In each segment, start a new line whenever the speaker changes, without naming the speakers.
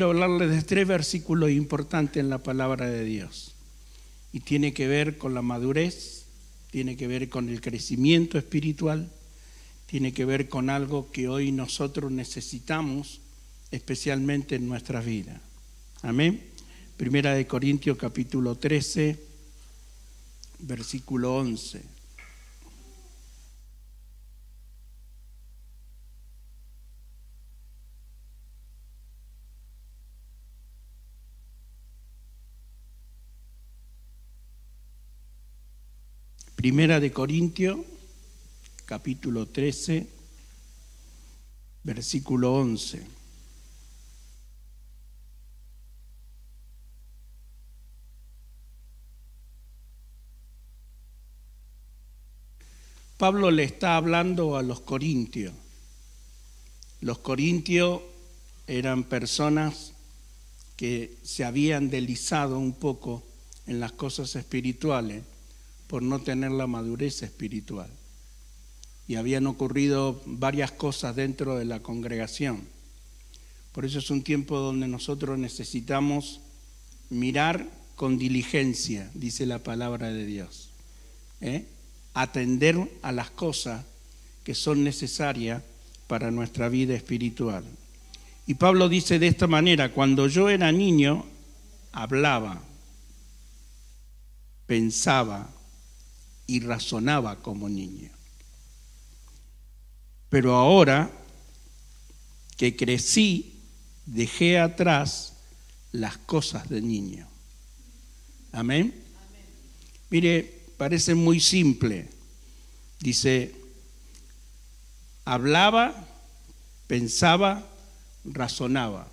quiero hablarles de tres versículos importantes en la palabra de Dios. Y tiene que ver con la madurez, tiene que ver con el crecimiento espiritual, tiene que ver con algo que hoy nosotros necesitamos, especialmente en nuestra vida. Amén. Primera de Corintios capítulo 13, versículo 11. Primera de Corintio, capítulo 13, versículo 11. Pablo le está hablando a los corintios. Los corintios eran personas que se habían deslizado un poco en las cosas espirituales por no tener la madurez espiritual. Y habían ocurrido varias cosas dentro de la congregación. Por eso es un tiempo donde nosotros necesitamos mirar con diligencia, dice la palabra de Dios. ¿eh? Atender a las cosas que son necesarias para nuestra vida espiritual. Y Pablo dice de esta manera, cuando yo era niño, hablaba, pensaba, y razonaba como niño. Pero ahora que crecí, dejé atrás las cosas de niño. Amén. Amén. Mire, parece muy simple. Dice, hablaba, pensaba, razonaba.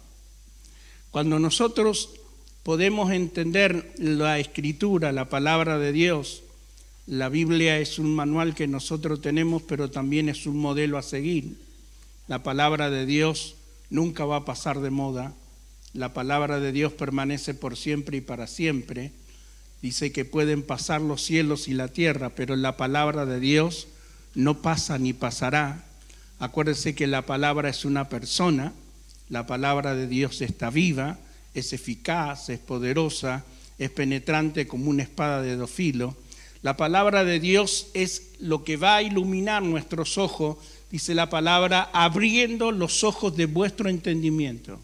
Cuando nosotros podemos entender la escritura, la palabra de Dios, la Biblia es un manual que nosotros tenemos, pero también es un modelo a seguir. La palabra de Dios nunca va a pasar de moda. La palabra de Dios permanece por siempre y para siempre. Dice que pueden pasar los cielos y la tierra, pero la palabra de Dios no pasa ni pasará. Acuérdense que la palabra es una persona, la palabra de Dios está viva, es eficaz, es poderosa, es penetrante como una espada de dofilo. La palabra de Dios es lo que va a iluminar nuestros ojos, dice la palabra, abriendo los ojos de vuestro entendimiento.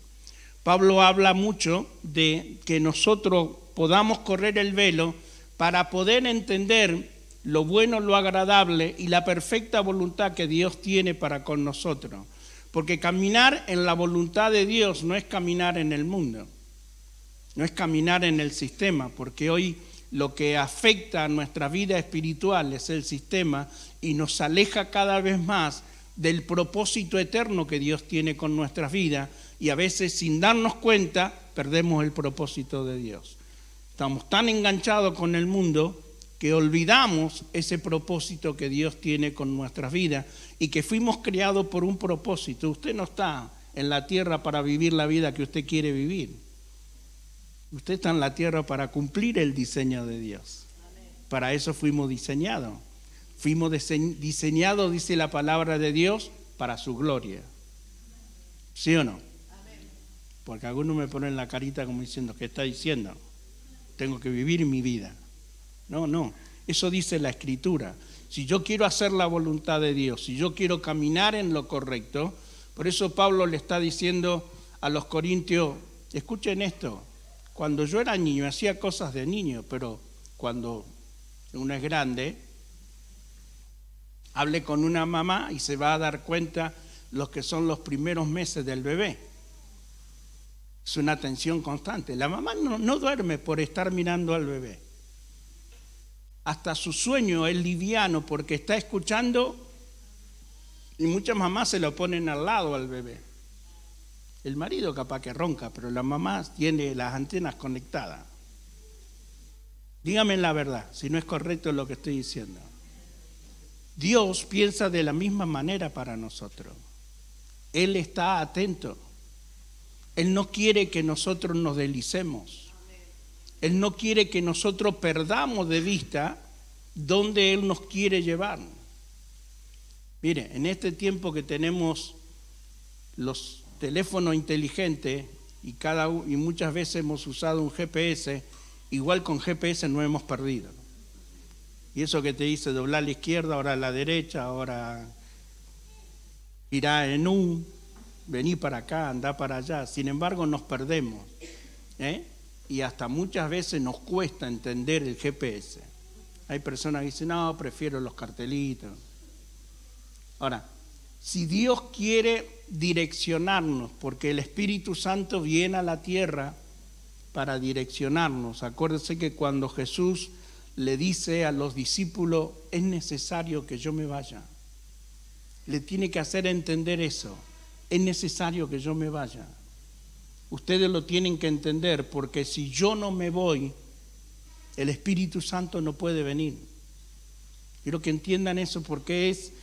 Pablo habla mucho de que nosotros podamos correr el velo para poder entender lo bueno, lo agradable y la perfecta voluntad que Dios tiene para con nosotros. Porque caminar en la voluntad de Dios no es caminar en el mundo, no es caminar en el sistema, porque hoy lo que afecta a nuestra vida espiritual es el sistema y nos aleja cada vez más del propósito eterno que Dios tiene con nuestras vidas y a veces sin darnos cuenta perdemos el propósito de Dios. Estamos tan enganchados con el mundo que olvidamos ese propósito que Dios tiene con nuestras vidas y que fuimos creados por un propósito. Usted no está en la tierra para vivir la vida que usted quiere vivir. Usted está en la tierra para cumplir el diseño de Dios. Para eso fuimos diseñados. Fuimos diseñados, dice la palabra de Dios, para su gloria. ¿Sí o no? Porque algunos me ponen la carita como diciendo, ¿qué está diciendo? Tengo que vivir mi vida. No, no. Eso dice la escritura. Si yo quiero hacer la voluntad de Dios, si yo quiero caminar en lo correcto, por eso Pablo le está diciendo a los corintios, escuchen esto, cuando yo era niño hacía cosas de niño, pero cuando uno es grande, hable con una mamá y se va a dar cuenta los que son los primeros meses del bebé. Es una tensión constante. La mamá no, no duerme por estar mirando al bebé. Hasta su sueño es liviano porque está escuchando y muchas mamás se lo ponen al lado al bebé. El marido capaz que ronca, pero la mamá tiene las antenas conectadas. Dígame la verdad, si no es correcto lo que estoy diciendo. Dios piensa de la misma manera para nosotros. Él está atento. Él no quiere que nosotros nos delicemos. Él no quiere que nosotros perdamos de vista dónde Él nos quiere llevar. Mire, en este tiempo que tenemos los teléfono inteligente y, cada, y muchas veces hemos usado un GPS, igual con GPS no hemos perdido. Y eso que te dice doblar a la izquierda, ahora a la derecha, ahora irá en un, vení para acá, anda para allá. Sin embargo, nos perdemos. ¿eh? Y hasta muchas veces nos cuesta entender el GPS. Hay personas que dicen, no, prefiero los cartelitos. Ahora, si Dios quiere direccionarnos, porque el Espíritu Santo viene a la tierra para direccionarnos. Acuérdense que cuando Jesús le dice a los discípulos, es necesario que yo me vaya. Le tiene que hacer entender eso. Es necesario que yo me vaya. Ustedes lo tienen que entender porque si yo no me voy, el Espíritu Santo no puede venir. Quiero que entiendan eso porque es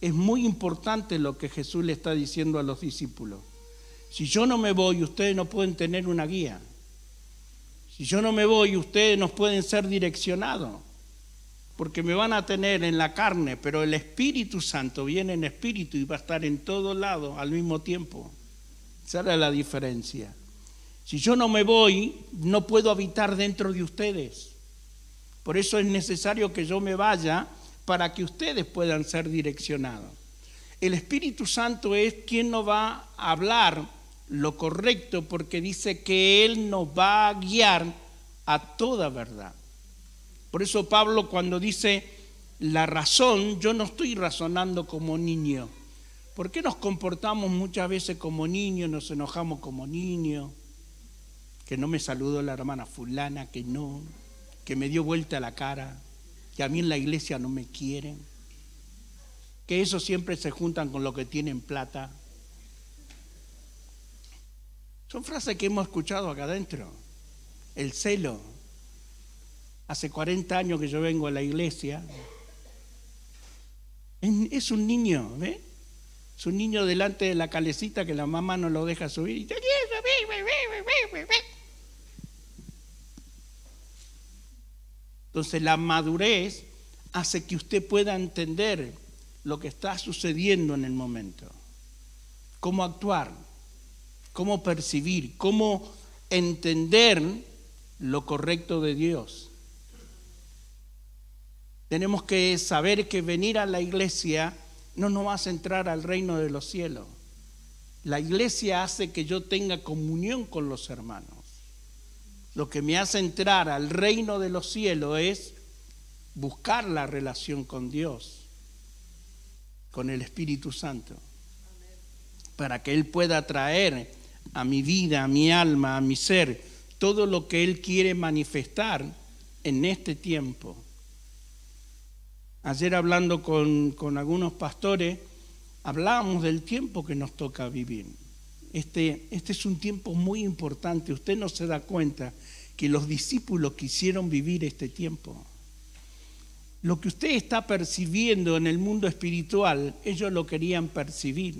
es muy importante lo que Jesús le está diciendo a los discípulos. Si yo no me voy, ustedes no pueden tener una guía. Si yo no me voy, ustedes no pueden ser direccionados, porque me van a tener en la carne, pero el Espíritu Santo viene en espíritu y va a estar en todo lado al mismo tiempo. Esa era la diferencia. Si yo no me voy, no puedo habitar dentro de ustedes. Por eso es necesario que yo me vaya para que ustedes puedan ser direccionados. El Espíritu Santo es quien nos va a hablar lo correcto porque dice que Él nos va a guiar a toda verdad. Por eso Pablo cuando dice la razón, yo no estoy razonando como niño. ¿Por qué nos comportamos muchas veces como niños, nos enojamos como niños? Que no me saludó la hermana fulana, que no, que me dio vuelta la cara que a mí en la iglesia no me quieren, que esos siempre se juntan con lo que tienen plata. Son frases que hemos escuchado acá adentro. El celo. Hace 40 años que yo vengo a la iglesia. Es un niño, ¿ves? Es un niño delante de la calecita que la mamá no lo deja subir. Entonces la madurez hace que usted pueda entender lo que está sucediendo en el momento, cómo actuar, cómo percibir, cómo entender lo correcto de Dios. Tenemos que saber que venir a la iglesia no nos va a centrar al reino de los cielos. La iglesia hace que yo tenga comunión con los hermanos lo que me hace entrar al reino de los cielos es buscar la relación con Dios, con el Espíritu Santo, para que Él pueda traer a mi vida, a mi alma, a mi ser, todo lo que Él quiere manifestar en este tiempo. Ayer hablando con, algunos pastores, hablábamos del tiempo que nos toca vivir. Este, este, es un tiempo muy importante. Usted no se da cuenta que los discípulos quisieron vivir este tiempo. Lo que usted está percibiendo en el mundo espiritual, ellos lo querían percibir.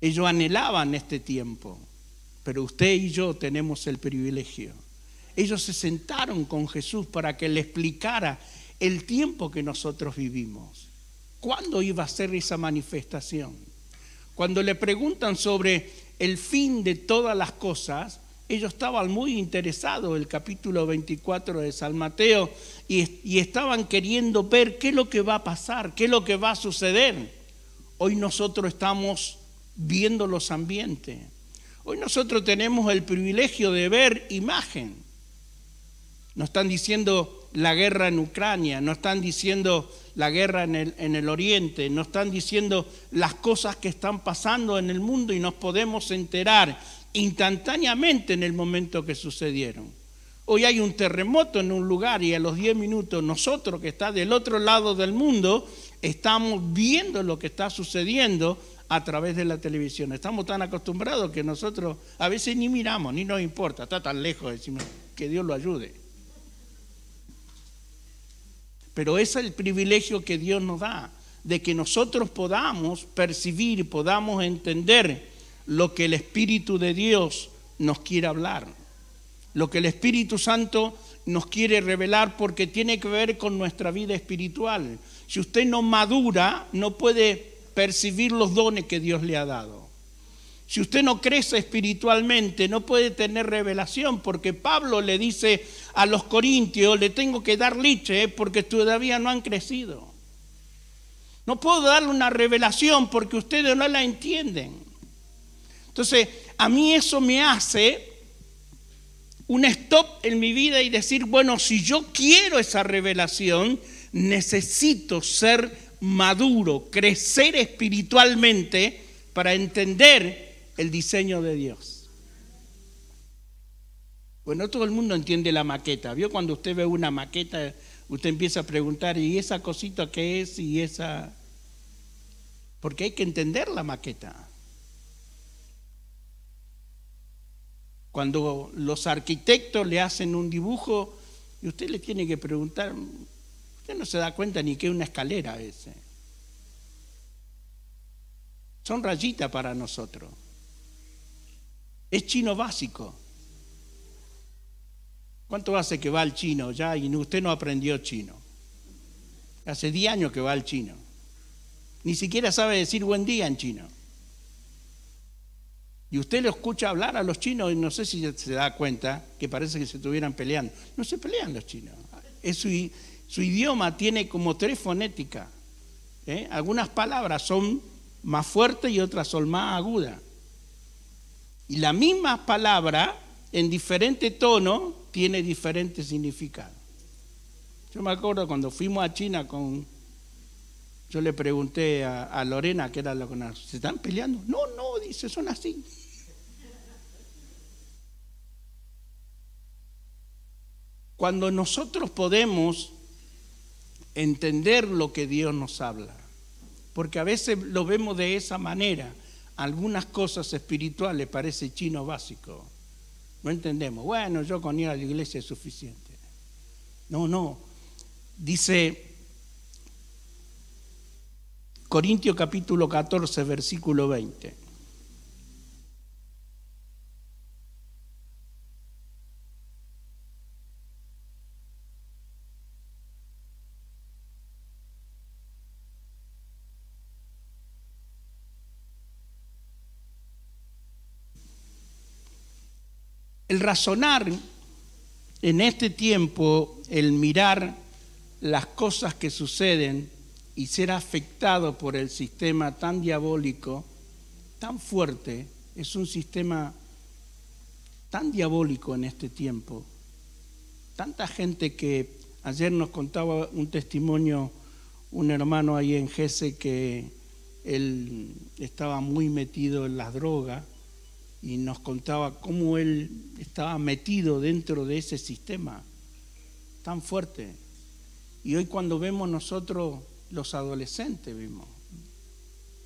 Ellos anhelaban este tiempo, pero usted y yo tenemos el privilegio. Ellos se sentaron con Jesús para que le explicara el tiempo que nosotros vivimos. ¿Cuándo iba a ser esa manifestación? Cuando le preguntan sobre el fin de todas las cosas, ellos estaban muy interesados, el capítulo 24 de San Mateo, y, y, estaban queriendo ver qué es lo que va a pasar, qué es lo que va a suceder. Hoy nosotros estamos viendo los ambientes. Hoy nosotros tenemos el privilegio de ver imagen. Nos están diciendo, la guerra en Ucrania, no están diciendo la guerra en el, en el Oriente, no están diciendo las cosas que están pasando en el mundo y nos podemos enterar instantáneamente en el momento que sucedieron. Hoy hay un terremoto en un lugar y a los 10 minutos nosotros que está del otro lado del mundo estamos viendo lo que está sucediendo a través de la televisión. Estamos tan acostumbrados que nosotros a veces ni miramos, ni nos importa, está tan lejos, decimos que Dios lo ayude. Pero ese es el privilegio que Dios nos da, de que nosotros podamos percibir, podamos entender lo que el Espíritu de Dios nos quiere hablar, lo que el Espíritu Santo nos quiere revelar porque tiene que ver con nuestra vida espiritual. Si usted no madura, no puede percibir los dones que Dios le ha dado. Si usted no crece espiritualmente, no puede tener revelación, porque Pablo le dice a los corintios, le tengo que dar liche eh, porque todavía no han crecido. No puedo darle una revelación porque ustedes no la entienden. Entonces, a mí eso me hace un stop en mi vida y decir, bueno, si yo quiero esa revelación, necesito ser maduro, crecer espiritualmente para entender el diseño de Dios. Bueno, todo el mundo entiende la maqueta. ¿Vio cuando usted ve una maqueta, usted empieza a preguntar, ¿y esa cosita qué es? Y esa... Porque hay que entender la maqueta. Cuando los arquitectos le hacen un dibujo y usted le tiene que preguntar, usted no se da cuenta ni que es una escalera ese. ¿eh? Son rayitas para nosotros. Es chino básico. ¿Cuánto hace que va al chino ya y usted no aprendió chino? Hace 10 años que va al chino. Ni siquiera sabe decir buen día en chino. Y usted lo escucha hablar a los chinos y no sé si se da cuenta que parece que se estuvieran peleando. No se pelean los chinos. Es su, idioma tiene como tres fonéticas. ¿eh? Algunas palabras son más fuertes y otras son más agudas. Y la misma palabra, en diferente tono, tiene diferente significado. Yo me acuerdo cuando fuimos a China con... Yo le pregunté a, Lorena, que era la que... ¿Se están peleando? No, no, dice, son así. Cuando nosotros podemos entender lo que Dios nos habla, porque a veces lo vemos de esa manera algunas cosas espirituales parece chino básico. No entendemos. Bueno, yo con ir a la iglesia es suficiente. No, no. Dice Corintio capítulo 14, versículo 20. El razonar en este tiempo, el mirar las cosas que suceden y ser afectado por el sistema tan diabólico, tan fuerte, es un sistema tan diabólico en este tiempo. Tanta gente que ayer nos contaba un testimonio, un hermano ahí en Gese que él estaba muy metido en las drogas y nos contaba cómo él estaba metido dentro de ese sistema tan fuerte. Y hoy cuando vemos nosotros los adolescentes,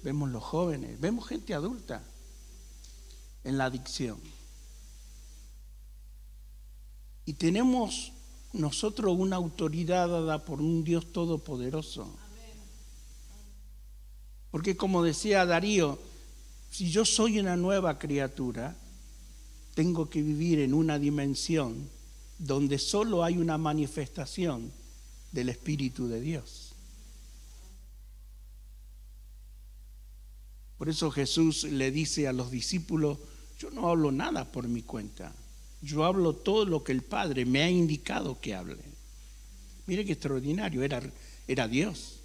vemos los jóvenes, vemos gente adulta en la adicción. Y tenemos nosotros una autoridad dada por un Dios todopoderoso. Porque como decía Darío, si yo soy una nueva criatura, tengo que vivir en una dimensión donde solo hay una manifestación del Espíritu de Dios. Por eso Jesús le dice a los discípulos, yo no hablo nada por mi cuenta, yo hablo todo lo que el Padre me ha indicado que hable. Mire qué extraordinario, era, era Dios.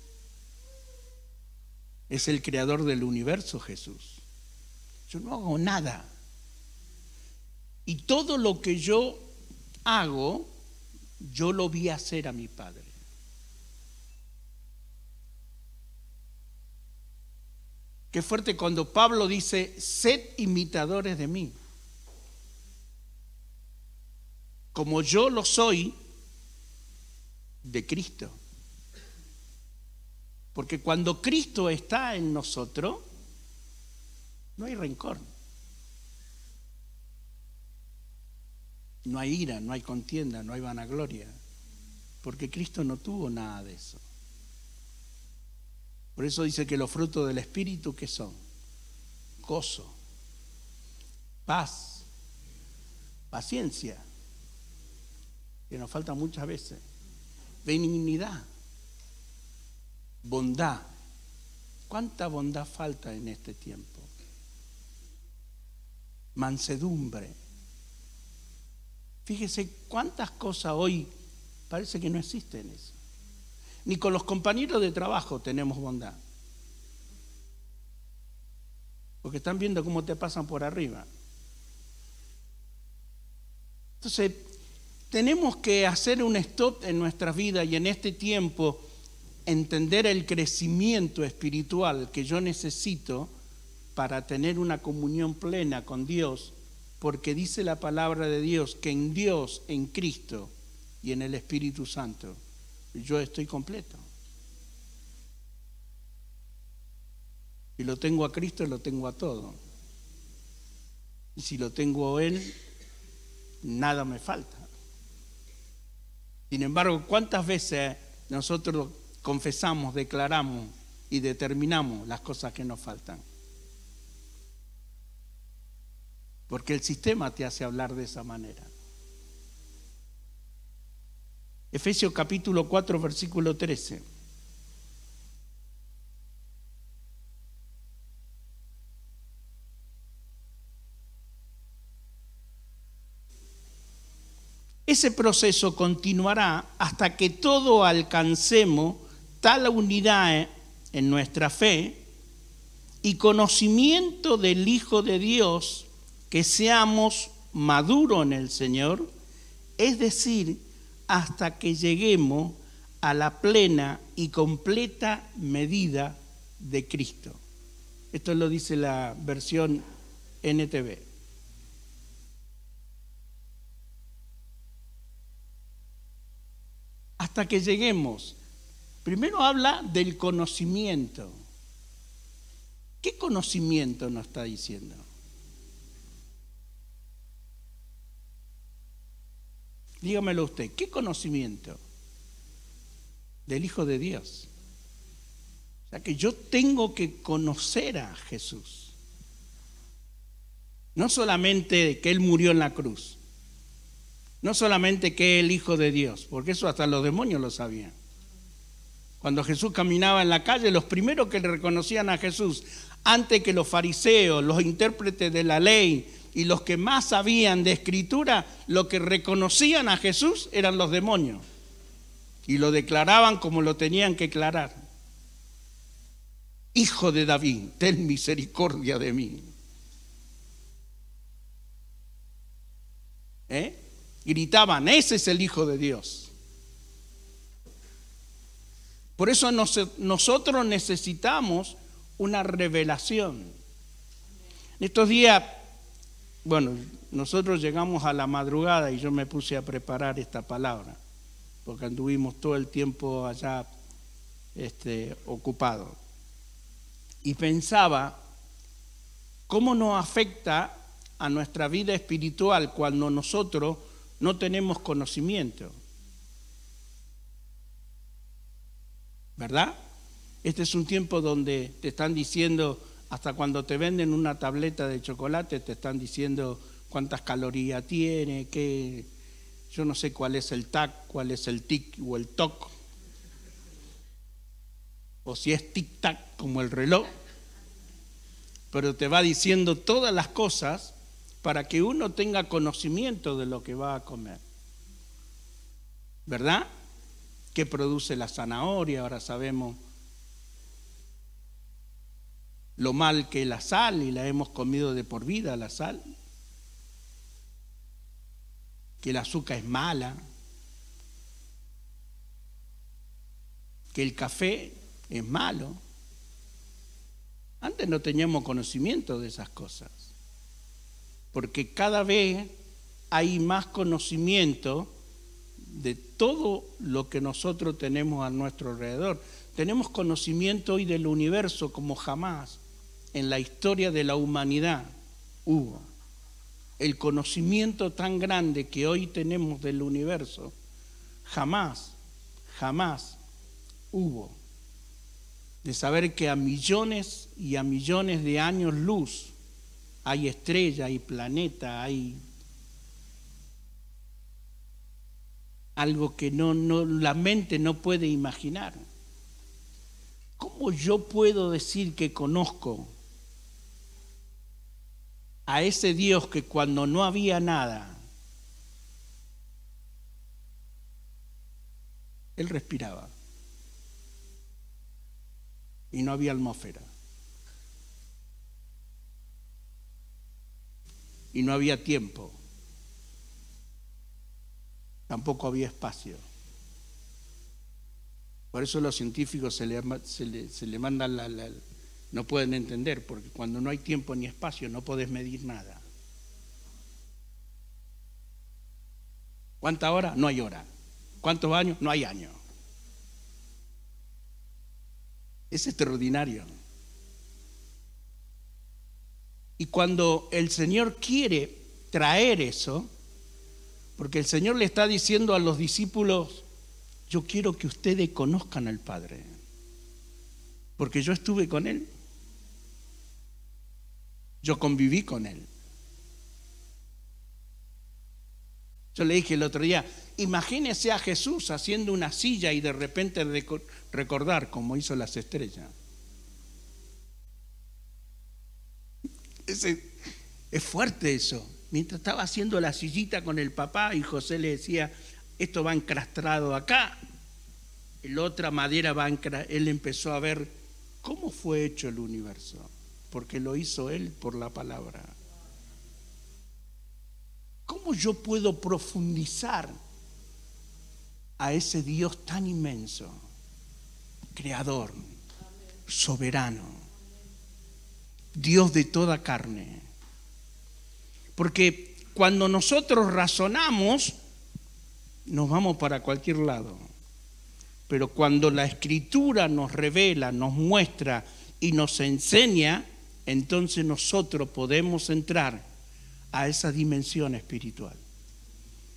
Es el creador del universo Jesús. Yo no hago nada. Y todo lo que yo hago, yo lo vi hacer a mi padre. Qué fuerte cuando Pablo dice, sed imitadores de mí. Como yo lo soy de Cristo. Porque cuando Cristo está en nosotros, no hay rencor. No hay ira, no hay contienda, no hay vanagloria. Porque Cristo no tuvo nada de eso. Por eso dice que los frutos del Espíritu, ¿qué son? Gozo, paz, paciencia, que nos falta muchas veces, benignidad, bondad. ¿Cuánta bondad falta en este tiempo? mansedumbre. Fíjese cuántas cosas hoy parece que no existen eso. Ni con los compañeros de trabajo tenemos bondad. Porque están viendo cómo te pasan por arriba. Entonces, tenemos que hacer un stop en nuestra vida y en este tiempo entender el crecimiento espiritual que yo necesito para tener una comunión plena con Dios, porque dice la palabra de Dios que en Dios, en Cristo y en el Espíritu Santo, yo estoy completo. Si lo tengo a Cristo, lo tengo a todo. Y si lo tengo a Él, nada me falta. Sin embargo, ¿cuántas veces nosotros confesamos, declaramos y determinamos las cosas que nos faltan? Porque el sistema te hace hablar de esa manera. Efesios capítulo 4, versículo 13. Ese proceso continuará hasta que todo alcancemos tal unidad en nuestra fe y conocimiento del Hijo de Dios que seamos maduros en el Señor, es decir, hasta que lleguemos a la plena y completa medida de Cristo. Esto lo dice la versión NTV. Hasta que lleguemos. Primero habla del conocimiento. ¿Qué conocimiento nos está diciendo? Dígamelo usted, ¿qué conocimiento? Del Hijo de Dios. O sea que yo tengo que conocer a Jesús. No solamente que Él murió en la cruz, no solamente que es el Hijo de Dios, porque eso hasta los demonios lo sabían. Cuando Jesús caminaba en la calle, los primeros que le reconocían a Jesús, antes que los fariseos, los intérpretes de la ley, y los que más sabían de escritura, lo que reconocían a Jesús eran los demonios. Y lo declaraban como lo tenían que declarar. Hijo de David, ten misericordia de mí. ¿Eh? Gritaban, ese es el Hijo de Dios. Por eso nosotros necesitamos una revelación. En estos días bueno, nosotros llegamos a la madrugada y yo me puse a preparar esta palabra, porque anduvimos todo el tiempo allá este, ocupado. Y pensaba cómo nos afecta a nuestra vida espiritual cuando nosotros no tenemos conocimiento. ¿Verdad? Este es un tiempo donde te están diciendo, hasta cuando te venden una tableta de chocolate te están diciendo cuántas calorías tiene, qué... Yo no sé cuál es el tac, cuál es el tic o el toc. O si es tic-tac como el reloj. Pero te va diciendo todas las cosas para que uno tenga conocimiento de lo que va a comer. ¿Verdad? ¿Qué produce la zanahoria? Ahora sabemos lo mal que la sal y la hemos comido de por vida la sal, que el azúcar es mala, que el café es malo. Antes no teníamos conocimiento de esas cosas, porque cada vez hay más conocimiento de todo lo que nosotros tenemos a nuestro alrededor. Tenemos conocimiento hoy del universo como jamás en la historia de la humanidad hubo. El conocimiento tan grande que hoy tenemos del universo, jamás, jamás hubo. De saber que a millones y a millones de años luz hay estrella, hay planeta, hay algo que no, la mente no puede imaginar. ¿Cómo yo puedo decir que conozco a ese Dios que cuando no había nada, Él respiraba y no había atmósfera. Y no había tiempo. Tampoco había espacio. Por eso los científicos se le, mandan la no pueden entender, porque cuando no hay tiempo ni espacio no podés medir nada. ¿Cuánta hora? No hay hora. ¿Cuántos años? No hay año. Es extraordinario. Y cuando el Señor quiere traer eso, porque el Señor le está diciendo a los discípulos, yo quiero que ustedes conozcan al Padre, porque yo estuve con Él. Yo conviví con él. Yo le dije el otro día, imagínese a Jesús haciendo una silla y de repente recordar cómo hizo las estrellas. Es, es fuerte eso. Mientras estaba haciendo la sillita con el papá y José le decía, esto va encrastrado acá, el otra madera va él empezó a ver cómo fue hecho el universo porque lo hizo Él por la palabra. ¿Cómo yo puedo profundizar a ese Dios tan inmenso, creador, soberano, Dios de toda carne? Porque cuando nosotros razonamos, nos vamos para cualquier lado. Pero cuando la escritura nos revela, nos muestra y nos enseña, entonces nosotros podemos entrar a esa dimensión espiritual.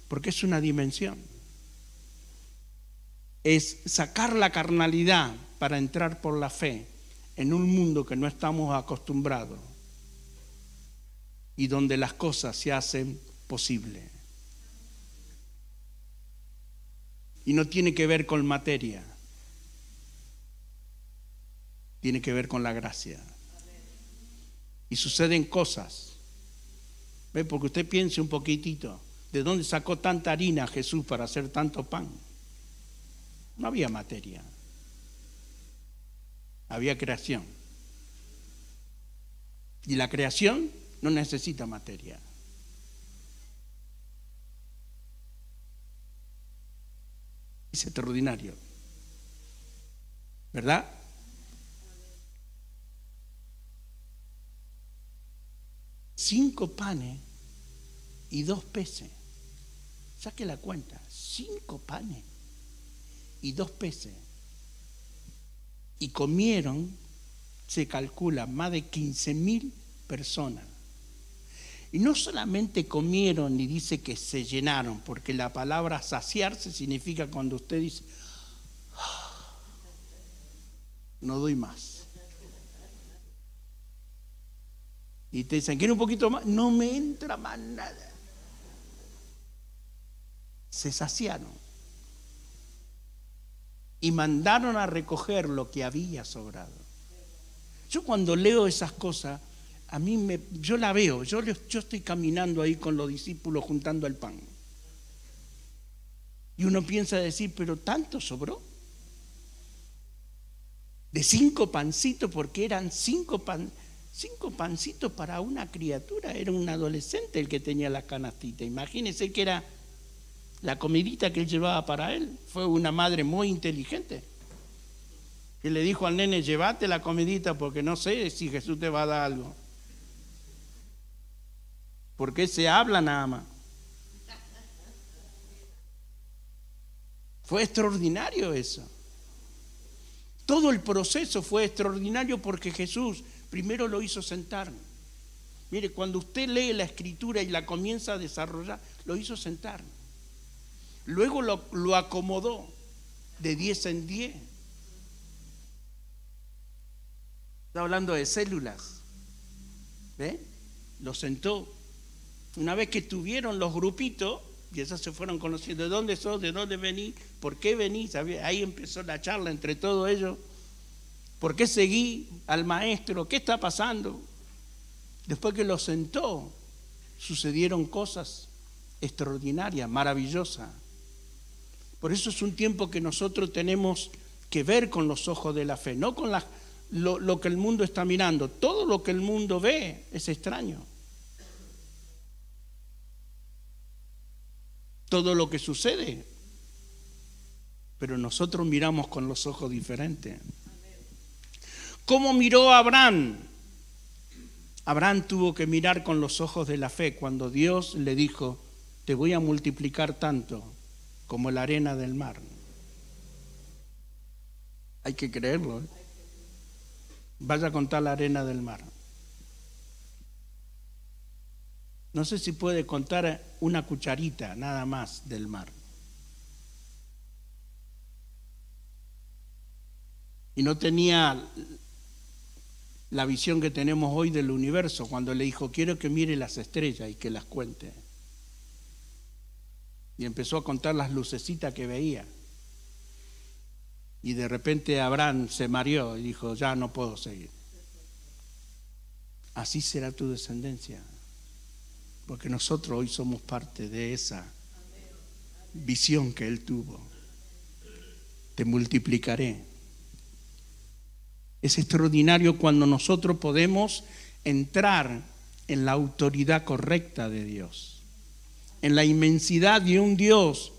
Porque es una dimensión. Es sacar la carnalidad para entrar por la fe en un mundo que no estamos acostumbrados y donde las cosas se hacen posible. Y no tiene que ver con materia, tiene que ver con la gracia y suceden cosas. ¿Ve? Porque usted piense un poquitito, ¿de dónde sacó tanta harina Jesús para hacer tanto pan? No había materia, había creación. Y la creación no necesita materia. Es extraordinario. ¿Verdad? cinco panes y dos peces. Saque la cuenta, cinco panes y dos peces. Y comieron, se calcula, más de 15 mil personas. Y no solamente comieron y dice que se llenaron, porque la palabra saciarse significa cuando usted dice, ah, no doy más. y te dicen, ¿quiere un poquito más? No me entra más nada. Se saciaron y mandaron a recoger lo que había sobrado. Yo cuando leo esas cosas, a mí me, yo la veo, yo, yo estoy caminando ahí con los discípulos juntando el pan. Y uno piensa decir, pero tanto sobró. De cinco pancitos, porque eran cinco pancitos Cinco pancitos para una criatura, era un adolescente el que tenía las canastitas. Imagínense que era la comidita que él llevaba para él. Fue una madre muy inteligente. que le dijo al nene, llévate la comidita porque no sé si Jesús te va a dar algo. Porque se habla nada más. Fue extraordinario eso. Todo el proceso fue extraordinario porque Jesús primero lo hizo sentar. Mire, cuando usted lee la escritura y la comienza a desarrollar, lo hizo sentar. Luego lo, acomodó de 10 en 10. Está hablando de células. ¿Ve? Lo sentó. Una vez que tuvieron los grupitos, y esas se fueron conociendo, ¿de dónde sos? ¿De dónde venís? ¿Por qué venís? Ahí empezó la charla entre todos ellos. ¿Por qué seguí al maestro? ¿Qué está pasando? Después que lo sentó, sucedieron cosas extraordinarias, maravillosas. Por eso es un tiempo que nosotros tenemos que ver con los ojos de la fe, no con lo que el mundo está mirando. Todo lo que el mundo ve es extraño. Todo lo que sucede. Pero nosotros miramos con los ojos diferentes. ¿Cómo miró Abraham? Abraham tuvo que mirar con los ojos de la fe cuando Dios le dijo, te voy a multiplicar tanto como la arena del mar. Hay que creerlo. ¿eh? Vaya a contar la arena del mar. No sé si puede contar una cucharita nada más del mar. Y no tenía la visión que tenemos hoy del universo, cuando le dijo, quiero que mire las estrellas y que las cuente. Y empezó a contar las lucecitas que veía. Y de repente Abraham se mareó y dijo, ya no puedo seguir. Así será tu descendencia, porque nosotros hoy somos parte de esa visión que él tuvo. Te multiplicaré es extraordinario cuando nosotros podemos entrar en la autoridad correcta de Dios, en la inmensidad de un Dios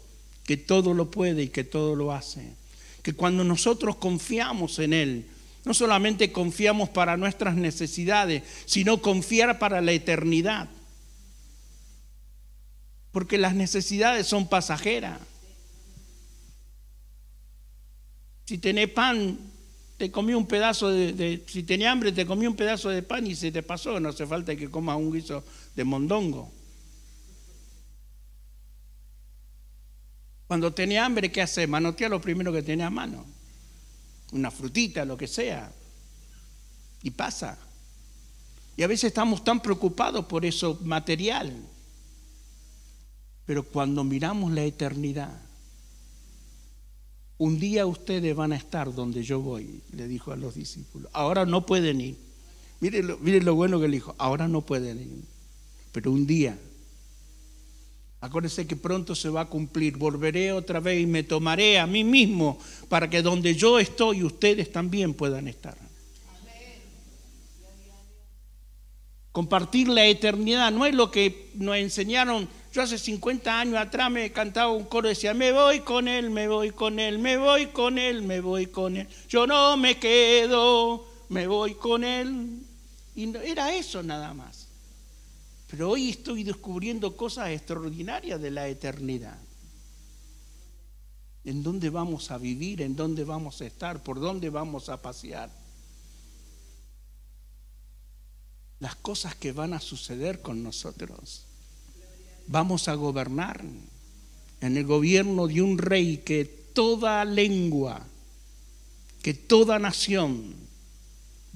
que todo lo puede y que todo lo hace. Que cuando nosotros confiamos en Él, no solamente confiamos para nuestras necesidades, sino confiar para la eternidad. Porque las necesidades son pasajeras. Si tenés pan, te comí un pedazo de, si tenía hambre, te comí un pedazo de pan y se te pasó, no hace falta que comas un guiso de mondongo. Cuando tenía hambre, ¿qué hace? Manotea lo primero que tenía a mano, una frutita, lo que sea, y pasa. Y a veces estamos tan preocupados por eso material, pero cuando miramos la eternidad, un día ustedes van a estar donde yo voy, le dijo a los discípulos. Ahora no pueden ir. Miren lo, bueno que le dijo. Ahora no pueden ir. Pero un día. Acuérdense que pronto se va a cumplir. Volveré otra vez y me tomaré a mí mismo para que donde yo estoy ustedes también puedan estar. compartir la eternidad. No es lo que nos enseñaron. Yo hace 50 años atrás me cantaba un coro, decía, me voy con él, me voy con él, me voy con él, me voy con él. Yo no me quedo, me voy con él. Y era eso nada más. Pero hoy estoy descubriendo cosas extraordinarias de la eternidad. En dónde vamos a vivir, en dónde vamos a estar, por dónde vamos a pasear. las cosas que van a suceder con nosotros. Vamos a gobernar en el gobierno de un rey que toda lengua, que toda nación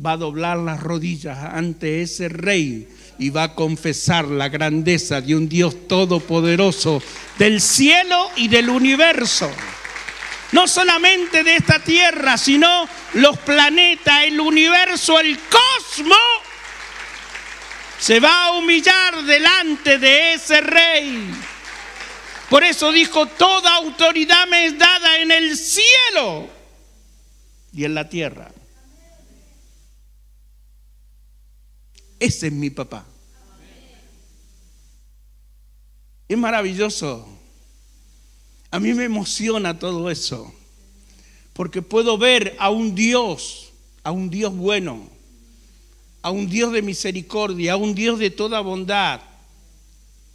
va a doblar las rodillas ante ese rey y va a confesar la grandeza de un Dios todopoderoso del cielo y del universo. No solamente de esta tierra, sino los planetas, el universo, el cosmos se va a humillar delante de ese rey. Por eso dijo, toda autoridad me es dada en el cielo y en la tierra. Ese es mi papá. Es maravilloso. A mí me emociona todo eso. Porque puedo ver a un Dios, a un Dios bueno a un Dios de misericordia, a un Dios de toda bondad,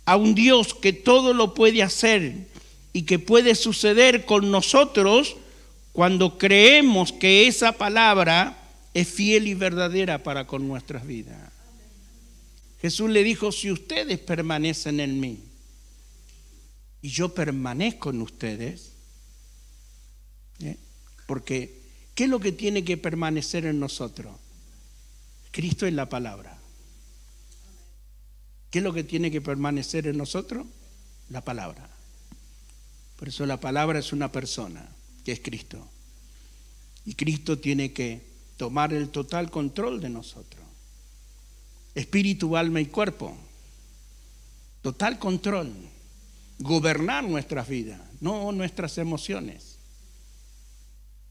a un Dios que todo lo puede hacer y que puede suceder con nosotros cuando creemos que esa palabra es fiel y verdadera para con nuestras vidas. Jesús le dijo, si ustedes permanecen en mí y yo permanezco en ustedes, ¿eh? porque ¿qué es lo que tiene que permanecer en nosotros? Cristo es la palabra. ¿Qué es lo que tiene que permanecer en nosotros? La palabra. Por eso la palabra es una persona, que es Cristo. Y Cristo tiene que tomar el total control de nosotros. Espíritu, alma y cuerpo. Total control. Gobernar nuestras vidas, no nuestras emociones.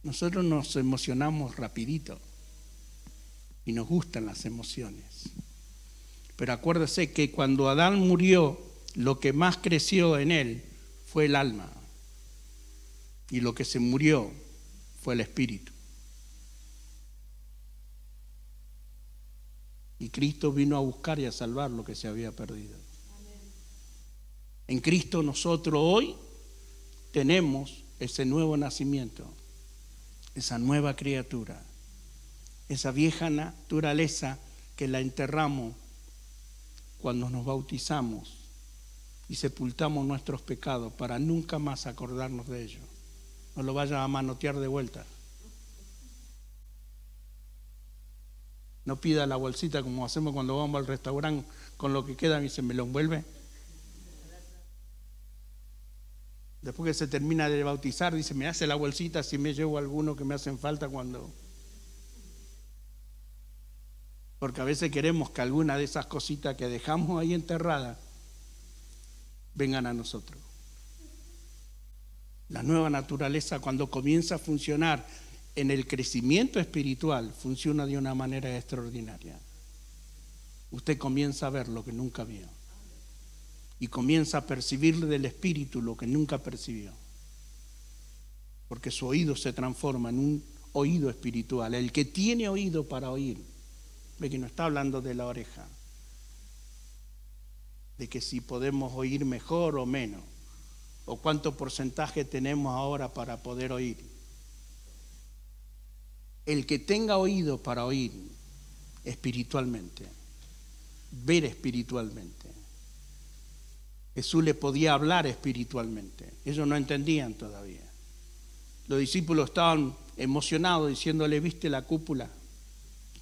Nosotros nos emocionamos rapidito y nos gustan las emociones. Pero acuérdese que cuando Adán murió, lo que más creció en él fue el alma y lo que se murió fue el espíritu. Y Cristo vino a buscar y a salvar lo que se había perdido. En Cristo nosotros hoy tenemos ese nuevo nacimiento, esa nueva criatura esa vieja naturaleza que la enterramos cuando nos bautizamos y sepultamos nuestros pecados para nunca más acordarnos de ellos. No lo vaya a manotear de vuelta. No pida la bolsita como hacemos cuando vamos al restaurante con lo que queda y se me lo envuelve. Después que se termina de bautizar, dice, me hace la bolsita si me llevo alguno que me hacen falta cuando porque a veces queremos que alguna de esas cositas que dejamos ahí enterradas vengan a nosotros. La nueva naturaleza cuando comienza a funcionar en el crecimiento espiritual funciona de una manera extraordinaria. Usted comienza a ver lo que nunca vio y comienza a percibirle del espíritu lo que nunca percibió. Porque su oído se transforma en un oído espiritual, el que tiene oído para oír Ve que no está hablando de la oreja, de que si podemos oír mejor o menos, o cuánto porcentaje tenemos ahora para poder oír. El que tenga oído para oír espiritualmente, ver espiritualmente. Jesús le podía hablar espiritualmente. Ellos no entendían todavía. Los discípulos estaban emocionados diciéndole, ¿viste la cúpula?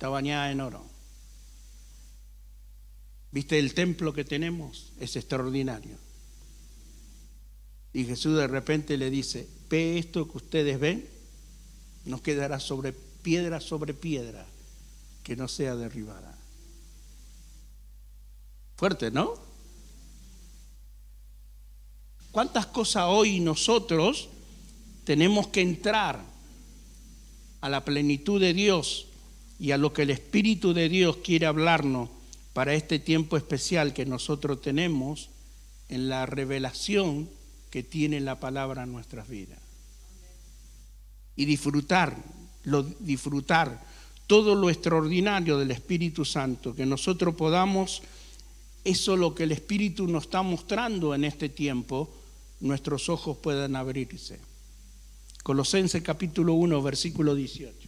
está bañada en oro. ¿Viste el templo que tenemos? Es extraordinario. Y Jesús de repente le dice, ve esto que ustedes ven, nos quedará sobre piedra sobre piedra que no sea derribada. Fuerte, ¿no? ¿Cuántas cosas hoy nosotros tenemos que entrar a la plenitud de Dios y a lo que el Espíritu de Dios quiere hablarnos para este tiempo especial que nosotros tenemos en la revelación que tiene la palabra en nuestras vidas. Y disfrutar, disfrutar todo lo extraordinario del Espíritu Santo, que nosotros podamos, eso lo que el Espíritu nos está mostrando en este tiempo, nuestros ojos puedan abrirse. Colosense capítulo 1, versículo 18.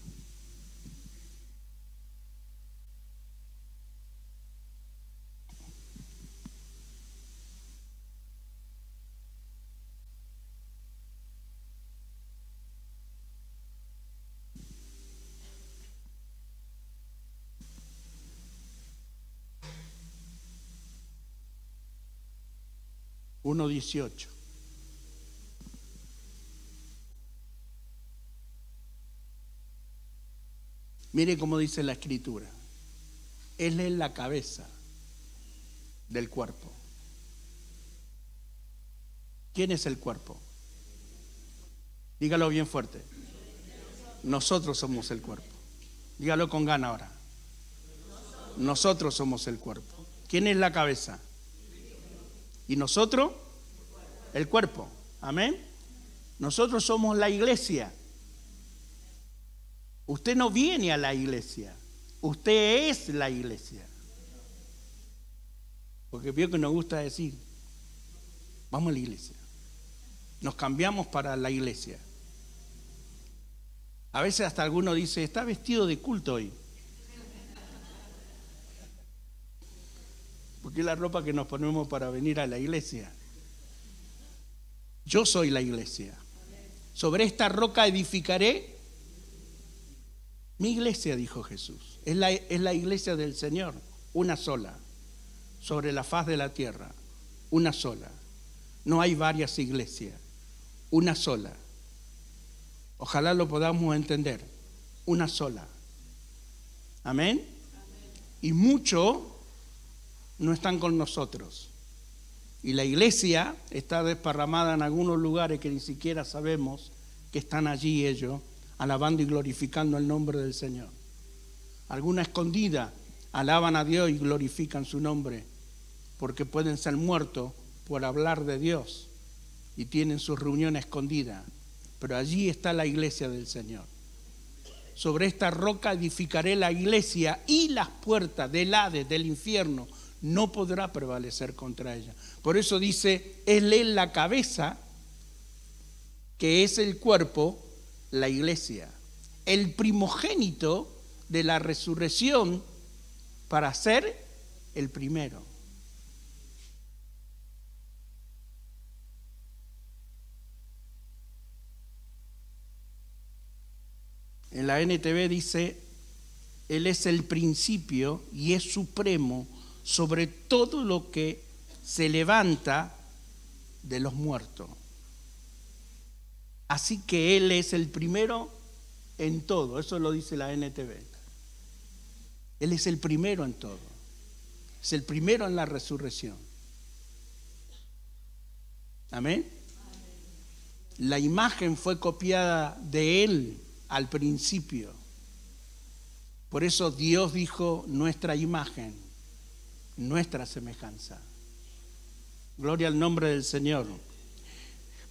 1.18. Mire cómo dice la escritura. Él es la cabeza del cuerpo. ¿Quién es el cuerpo? Dígalo bien fuerte. Nosotros somos el cuerpo. Dígalo con gana ahora. Nosotros somos el cuerpo. ¿Quién es la cabeza? ¿Y nosotros? El cuerpo. Amén. Nosotros somos la iglesia. Usted no viene a la iglesia. Usted es la iglesia. Porque vio que nos gusta decir, vamos a la iglesia. Nos cambiamos para la iglesia. A veces hasta alguno dice, está vestido de culto hoy. de es la ropa que nos ponemos para venir a la iglesia. Yo soy la iglesia. Sobre esta roca edificaré mi iglesia, dijo Jesús. Es la, es la iglesia del Señor, una sola, sobre la faz de la tierra, una sola. No hay varias iglesias, una sola. Ojalá lo podamos entender, una sola. Amén. Y mucho no están con nosotros. Y la iglesia está desparramada en algunos lugares que ni siquiera sabemos que están allí ellos, alabando y glorificando el nombre del Señor. Alguna escondida alaban a Dios y glorifican su nombre, porque pueden ser muertos por hablar de Dios y tienen sus reuniones escondidas. Pero allí está la iglesia del Señor. Sobre esta roca edificaré la iglesia y las puertas del Hades, del infierno, no podrá prevalecer contra ella. Por eso dice, Él es la cabeza, que es el cuerpo, la iglesia, el primogénito de la resurrección para ser el primero. En la NTV dice, Él es el principio y es supremo sobre todo lo que se levanta de los muertos. Así que Él es el primero en todo, eso lo dice la NTV. Él es el primero en todo, es el primero en la resurrección. Amén. La imagen fue copiada de Él al principio. Por eso Dios dijo nuestra imagen nuestra semejanza. Gloria al nombre del Señor.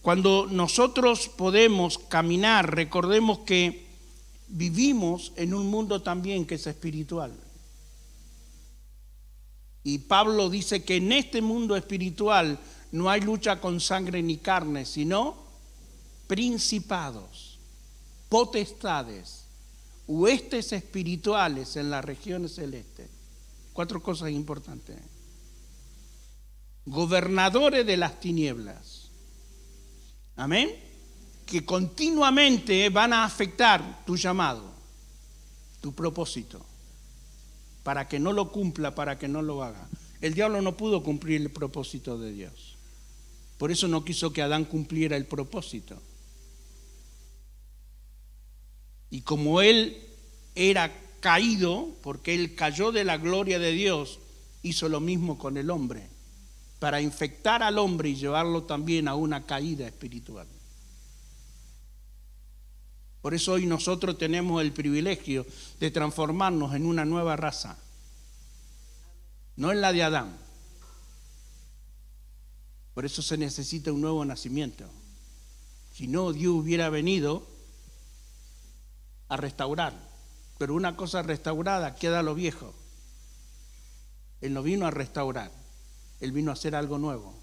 Cuando nosotros podemos caminar, recordemos que vivimos en un mundo también que es espiritual. Y Pablo dice que en este mundo espiritual no hay lucha con sangre ni carne, sino principados, potestades, huestes espirituales en las regiones celestes. Cuatro cosas importantes. Gobernadores de las tinieblas. Amén. Que continuamente van a afectar tu llamado, tu propósito, para que no lo cumpla, para que no lo haga. El diablo no pudo cumplir el propósito de Dios. Por eso no quiso que Adán cumpliera el propósito. Y como él era caído, porque él cayó de la gloria de Dios, hizo lo mismo con el hombre, para infectar al hombre y llevarlo también a una caída espiritual. Por eso hoy nosotros tenemos el privilegio de transformarnos en una nueva raza, no en la de Adán. Por eso se necesita un nuevo nacimiento. Si no, Dios hubiera venido a restaurar pero una cosa restaurada queda lo viejo. Él no vino a restaurar, Él vino a hacer algo nuevo.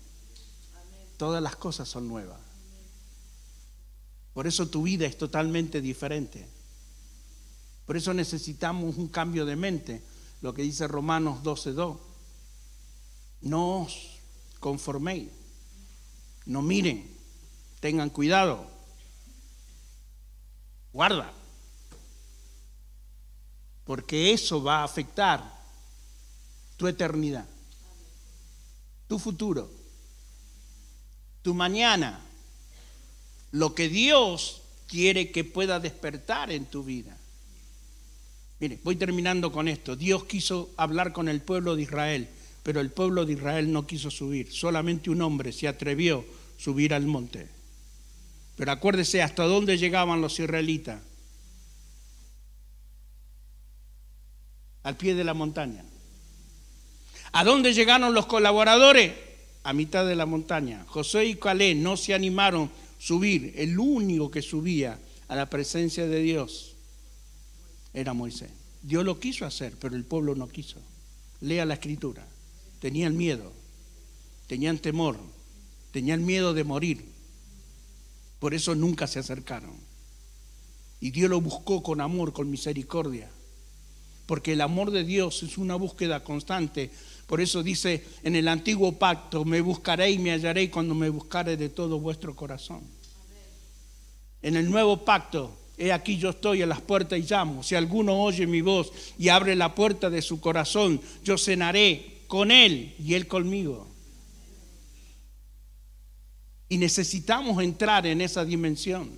Todas las cosas son nuevas. Por eso tu vida es totalmente diferente. Por eso necesitamos un cambio de mente, lo que dice Romanos 12.2. No os conforméis, no miren, tengan cuidado, guarda porque eso va a afectar tu eternidad, tu futuro, tu mañana, lo que Dios quiere que pueda despertar en tu vida. Mire, voy terminando con esto. Dios quiso hablar con el pueblo de Israel, pero el pueblo de Israel no quiso subir. Solamente un hombre se atrevió a subir al monte. Pero acuérdese hasta dónde llegaban los israelitas. al pie de la montaña. ¿A dónde llegaron los colaboradores? A mitad de la montaña. José y Calé no se animaron a subir. El único que subía a la presencia de Dios era Moisés. Dios lo quiso hacer, pero el pueblo no quiso. Lea la escritura. Tenían miedo, tenían temor, tenían miedo de morir. Por eso nunca se acercaron. Y Dios lo buscó con amor, con misericordia porque el amor de Dios es una búsqueda constante. Por eso dice en el antiguo pacto, me buscaré y me hallaré cuando me buscare de todo vuestro corazón. En el nuevo pacto, he aquí yo estoy a las puertas y llamo. Si alguno oye mi voz y abre la puerta de su corazón, yo cenaré con él y él conmigo. Y necesitamos entrar en esa dimensión.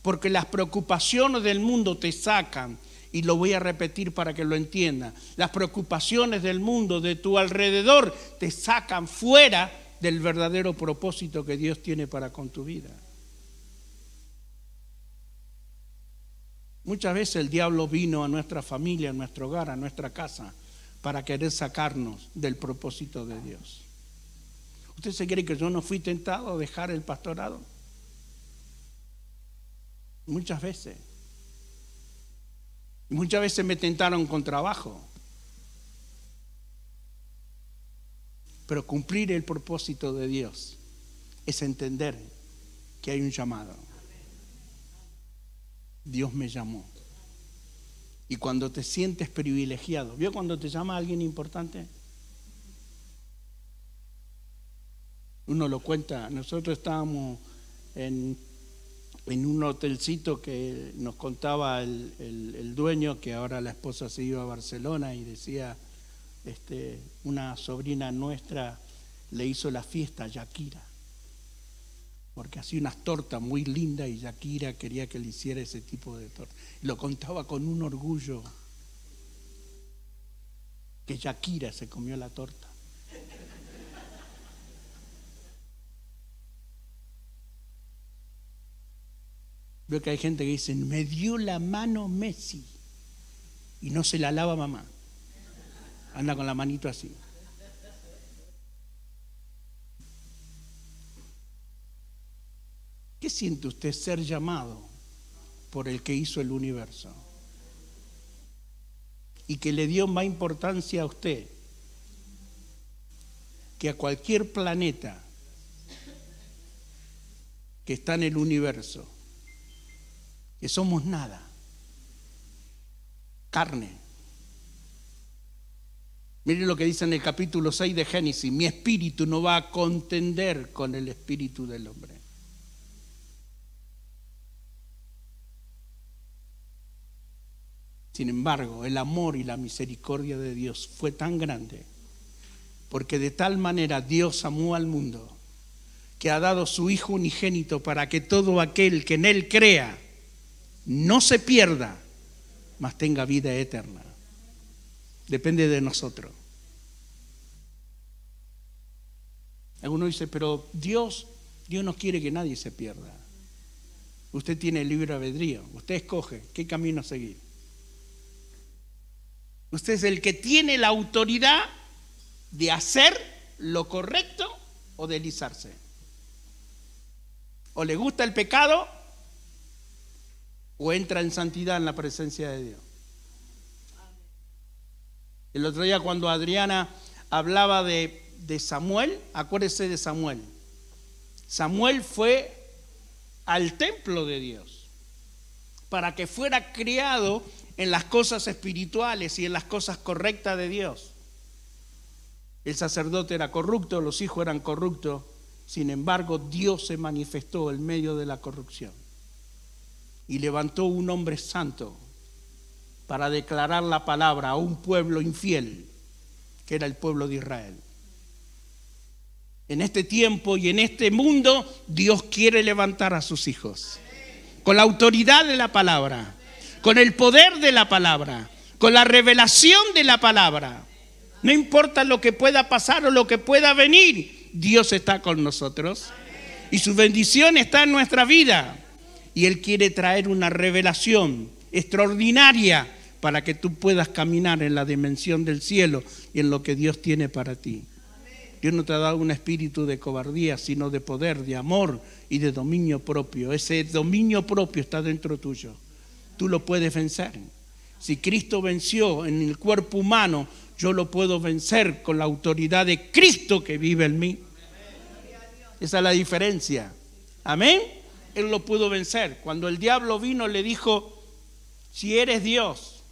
Porque las preocupaciones del mundo te sacan y lo voy a repetir para que lo entienda. Las preocupaciones del mundo, de tu alrededor, te sacan fuera del verdadero propósito que Dios tiene para con tu vida. Muchas veces el diablo vino a nuestra familia, a nuestro hogar, a nuestra casa, para querer sacarnos del propósito de Dios. ¿Usted se cree que yo no fui tentado a dejar el pastorado? Muchas veces muchas veces me tentaron con trabajo. Pero cumplir el propósito de Dios es entender que hay un llamado. Dios me llamó. Y cuando te sientes privilegiado, ¿vio cuando te llama alguien importante? Uno lo cuenta. Nosotros estábamos en en un hotelcito que nos contaba el, dueño, que ahora la esposa se iba a Barcelona y decía, este, una sobrina nuestra le hizo la fiesta a Shakira, porque hacía unas tortas muy lindas y Yakira quería que le hiciera ese tipo de torta. Lo contaba con un orgullo, que Yakira se comió la torta. Veo que hay gente que dice, me dio la mano Messi y no se la lava mamá. Anda con la manito así. ¿Qué siente usted ser llamado por el que hizo el universo? Y que le dio más importancia a usted que a cualquier planeta que está en el universo que somos nada, carne. Miren lo que dice en el capítulo 6 de Génesis, mi espíritu no va a contender con el espíritu del hombre. Sin embargo, el amor y la misericordia de Dios fue tan grande, porque de tal manera Dios amó al mundo, que ha dado su Hijo unigénito para que todo aquel que en Él crea no se pierda, mas tenga vida eterna. Depende de nosotros. alguno dice pero Dios, Dios no quiere que nadie se pierda. Usted tiene el libre albedrío, usted escoge qué camino seguir. Usted es el que tiene la autoridad de hacer lo correcto o deslizarse. O le gusta el pecado o entra en santidad en la presencia de Dios. El otro día cuando Adriana hablaba de, Samuel, acuérdese de Samuel. Samuel fue al templo de Dios para que fuera criado en las cosas espirituales y en las cosas correctas de Dios. El sacerdote era corrupto, los hijos eran corruptos, sin embargo Dios se manifestó en medio de la corrupción y levantó un hombre santo para declarar la palabra a un pueblo infiel, que era el pueblo de Israel. En este tiempo y en este mundo, Dios quiere levantar a sus hijos, con la autoridad de la palabra, con el poder de la palabra, con la revelación de la palabra. No importa lo que pueda pasar o lo que pueda venir, Dios está con nosotros y su bendición está en nuestra vida y Él quiere traer una revelación extraordinaria para que tú puedas caminar en la dimensión del cielo y en lo que Dios tiene para ti. Dios no te ha dado un espíritu de cobardía, sino de poder, de amor y de dominio propio. Ese dominio propio está dentro tuyo. Tú lo puedes vencer. Si Cristo venció en el cuerpo humano, yo lo puedo vencer con la autoridad de Cristo que vive en mí. Esa es la diferencia. Amén él lo pudo vencer. Cuando el diablo vino le dijo, si eres Dios,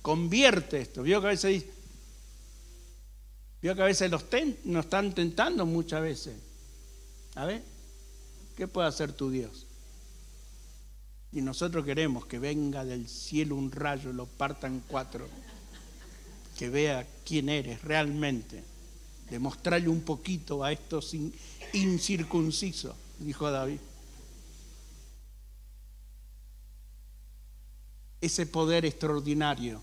convierte esto. Vio que a veces, vio que a veces nos están tentando muchas veces. A ver, ¿qué puede hacer tu Dios? Y nosotros queremos que venga del cielo un rayo, lo partan cuatro, que vea quién eres realmente, demostrarle un poquito a estos incircuncisos dijo David. Ese poder extraordinario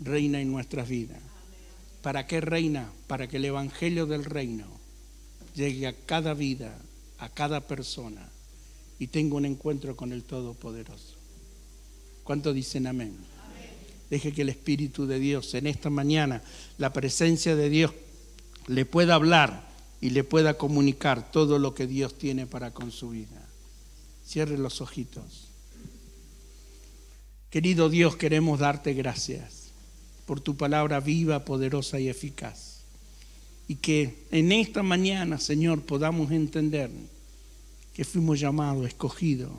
reina en nuestras vidas. ¿Para qué reina? Para que el Evangelio del Reino llegue a cada vida, a cada persona y tenga un encuentro con el Todopoderoso. ¿Cuánto dicen amén? Deje que el Espíritu de Dios en esta mañana, la presencia de Dios, le pueda hablar y le pueda comunicar todo lo que Dios tiene para con su vida. Cierre los ojitos. Querido Dios, queremos darte gracias por tu palabra viva, poderosa y eficaz. Y que en esta mañana, Señor, podamos entender que fuimos llamados, escogidos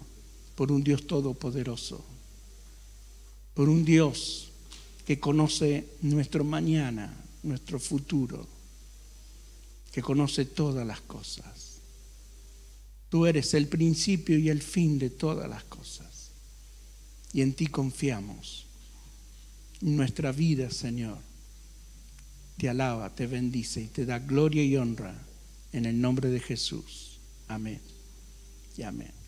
por un Dios todopoderoso, por un Dios que conoce nuestro mañana, nuestro futuro que conoce todas las cosas. Tú eres el principio y el fin de todas las cosas. Y en ti confiamos. Nuestra vida, Señor, te alaba, te bendice y te da gloria y honra en el nombre de Jesús. Amén. Y amén.